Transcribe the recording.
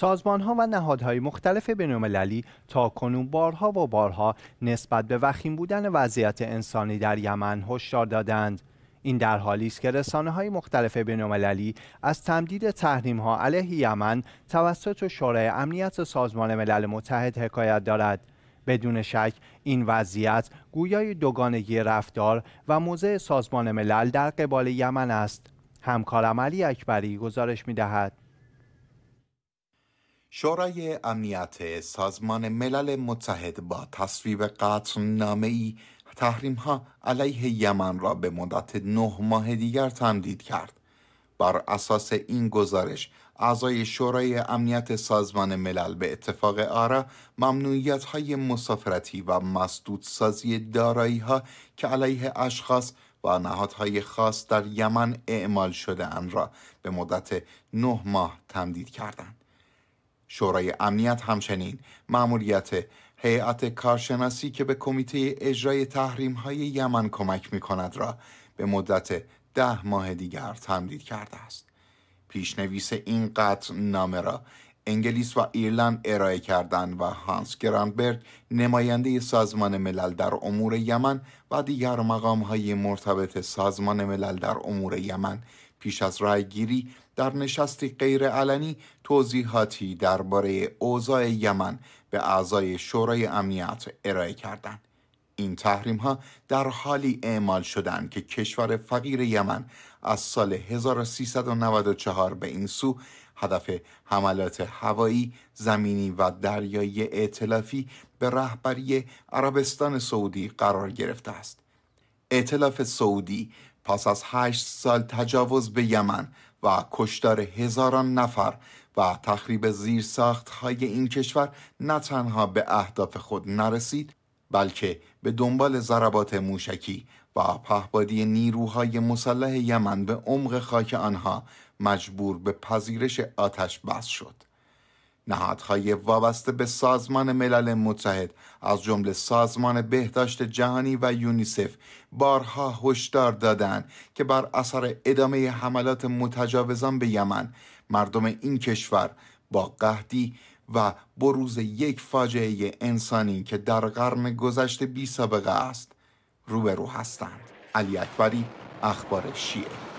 سازمان ها و نهادهای مختلف بینالمللی تا کنون بارها و بارها نسبت به وخیم بودن وضعیت انسانی در یمن هشدار دادند این در حالی است که رسانه های مختلف بینالمللی از تمدید تحریم ها علیه یمن توسط شورای امنیت سازمان ملل متحد حکایت دارد بدون شک این وضعیت گویای دوگانگی رفتار و موضع سازمان ملل در قبال یمن است همکارم علی اکبری گزارش می دهد. شورای امنیت سازمان ملل متحد با تصویب قطع نامه ای تحریم ها علیه یمن را به مدت نه ماه دیگر تمدید کرد. بر اساس این گزارش اعضای شورای امنیت سازمان ملل به اتفاق آرا ممنوعیت های مسافرتی و مسدود سازی دارایی ها که علیه اشخاص و نهادهای خاص در یمن اعمال شده را به مدت نه ماه تمدید کردند. شورای امنیت همچنین معمولیت هیئت کارشناسی که به کمیته اجرای تحریم های یمن کمک می کند را به مدت ده ماه دیگر تمدید کرده است. پیشنویس این قطع نامه را انگلیس و ایرلند ارائه کردند و هانس گرانبرگ نماینده سازمان ملل در امور یمن و دیگر مقام های مرتبط سازمان ملل در امور یمن پیش از گیری در نشستی غیرعلنی توضیحاتی درباره اوضاع یمن به اعضای شورای امنیت ارائه کردند این تحریم ها در حالی اعمال شدند که کشور فقیر یمن از سال 1394 به این سو هدف حملات هوایی، زمینی و دریایی ائتلافی به رهبری عربستان سعودی قرار گرفته است. ائتلاف سعودی پس از هشت سال تجاوز به یمن و کشتار هزاران نفر و تخریب زیرساخت های این کشور نه تنها به اهداف خود نرسید بلکه به دنبال ضربات موشکی و پهبادی نیروهای مسلح یمن به عمق خاک آنها مجبور به پذیرش آتش بس شد. نهادهای وابسته به سازمان ملل متحد از جمله سازمان بهداشت جهانی و یونیسف بارها هشدار دادند که بر اثر ادامه حملات متجاوزان به یمن مردم این کشور با قهدی و بروز یک فاجعه انسانی که در قرن گذشته بی سابقه است روبرو هستند علی اکبری اخبار شیعه